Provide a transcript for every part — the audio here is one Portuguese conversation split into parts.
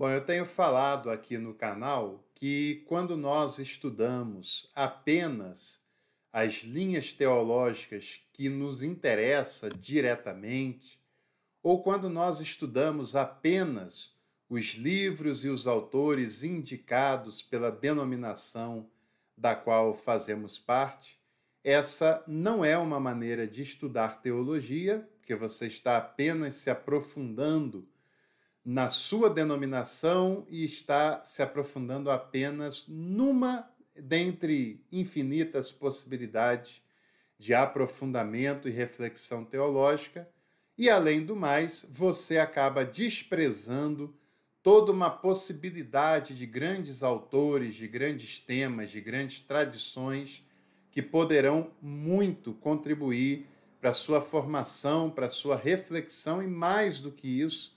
Bom, eu tenho falado aqui no canal que quando nós estudamos apenas as linhas teológicas que nos interessa diretamente, ou quando nós estudamos apenas os livros e os autores indicados pela denominação da qual fazemos parte, essa não é uma maneira de estudar teologia, porque você está apenas se aprofundando na sua denominação e está se aprofundando apenas numa dentre infinitas possibilidades de aprofundamento e reflexão teológica, e além do mais, você acaba desprezando toda uma possibilidade de grandes autores, de grandes temas, de grandes tradições que poderão muito contribuir para sua formação, para sua reflexão e mais do que isso,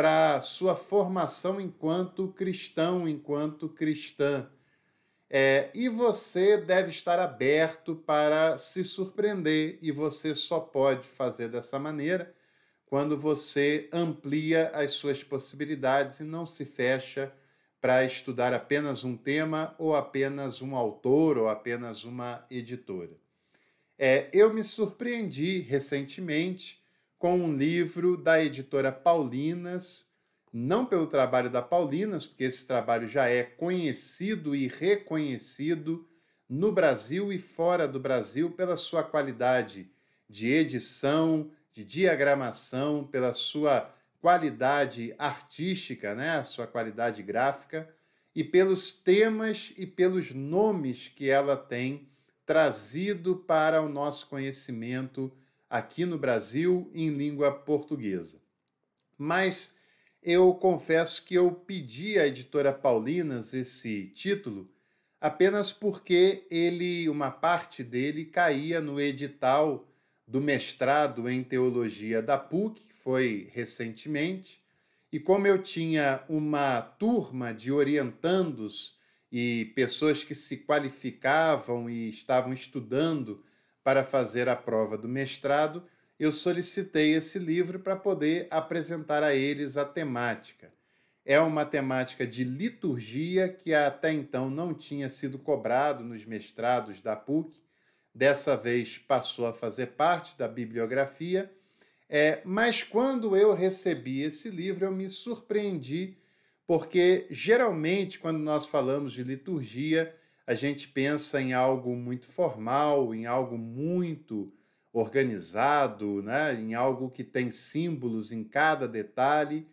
para sua formação enquanto cristão, enquanto cristã. É, e você deve estar aberto para se surpreender, e você só pode fazer dessa maneira quando você amplia as suas possibilidades e não se fecha para estudar apenas um tema ou apenas um autor ou apenas uma editora. É, eu me surpreendi recentemente com um livro da editora Paulinas, não pelo trabalho da Paulinas, porque esse trabalho já é conhecido e reconhecido no Brasil e fora do Brasil pela sua qualidade de edição, de diagramação, pela sua qualidade artística, né, a sua qualidade gráfica e pelos temas e pelos nomes que ela tem trazido para o nosso conhecimento aqui no Brasil em língua portuguesa. Mas eu confesso que eu pedi à editora Paulinas esse título apenas porque ele, uma parte dele caía no edital do mestrado em teologia da PUC, que foi recentemente, e como eu tinha uma turma de orientandos e pessoas que se qualificavam e estavam estudando para fazer a prova do mestrado, eu solicitei esse livro para poder apresentar a eles a temática. É uma temática de liturgia que até então não tinha sido cobrado nos mestrados da PUC, dessa vez passou a fazer parte da bibliografia. É, mas quando eu recebi esse livro, eu me surpreendi, porque geralmente, quando nós falamos de liturgia, a gente pensa em algo muito formal, em algo muito organizado, né? em algo que tem símbolos em cada detalhe.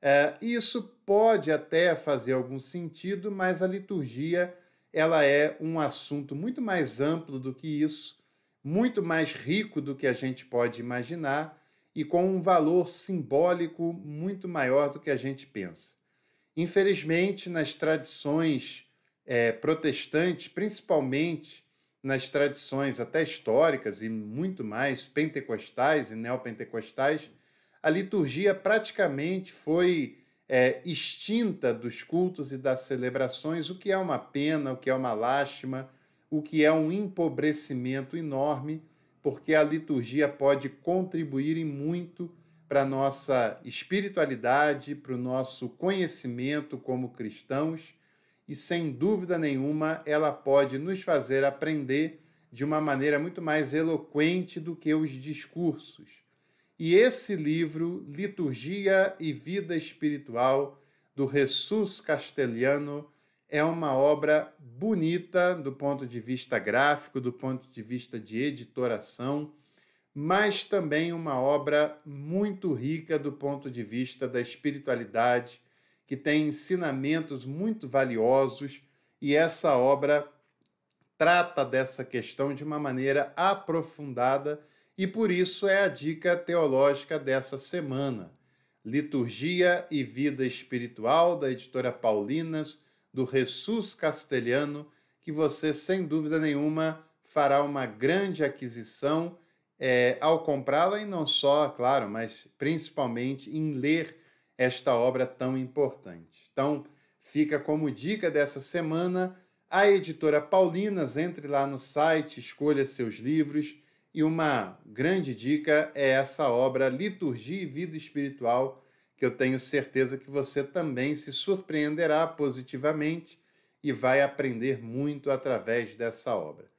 É, isso pode até fazer algum sentido, mas a liturgia ela é um assunto muito mais amplo do que isso, muito mais rico do que a gente pode imaginar e com um valor simbólico muito maior do que a gente pensa. Infelizmente, nas tradições é, protestante, principalmente nas tradições até históricas e muito mais pentecostais e neopentecostais, a liturgia praticamente foi é, extinta dos cultos e das celebrações, o que é uma pena, o que é uma lástima, o que é um empobrecimento enorme, porque a liturgia pode contribuir e muito para a nossa espiritualidade, para o nosso conhecimento como cristãos e sem dúvida nenhuma ela pode nos fazer aprender de uma maneira muito mais eloquente do que os discursos. E esse livro, Liturgia e Vida Espiritual, do Jesus Castelhano, é uma obra bonita do ponto de vista gráfico, do ponto de vista de editoração, mas também uma obra muito rica do ponto de vista da espiritualidade, que tem ensinamentos muito valiosos e essa obra trata dessa questão de uma maneira aprofundada e por isso é a dica teológica dessa semana. Liturgia e Vida Espiritual, da editora Paulinas, do Ressus Castelhano, que você, sem dúvida nenhuma, fará uma grande aquisição é, ao comprá-la e não só, claro, mas principalmente em ler esta obra tão importante. Então, fica como dica dessa semana. A editora Paulinas, entre lá no site, escolha seus livros. E uma grande dica é essa obra Liturgia e Vida Espiritual, que eu tenho certeza que você também se surpreenderá positivamente e vai aprender muito através dessa obra.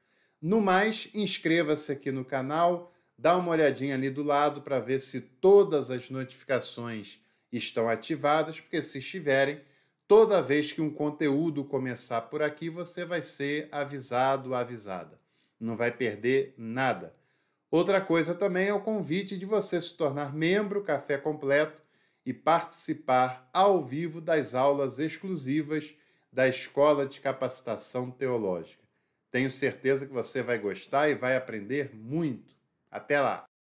No mais, inscreva-se aqui no canal, dá uma olhadinha ali do lado para ver se todas as notificações estão ativadas, porque se estiverem, toda vez que um conteúdo começar por aqui, você vai ser avisado, avisada. Não vai perder nada. Outra coisa também é o convite de você se tornar membro Café Completo e participar ao vivo das aulas exclusivas da Escola de Capacitação Teológica. Tenho certeza que você vai gostar e vai aprender muito. Até lá!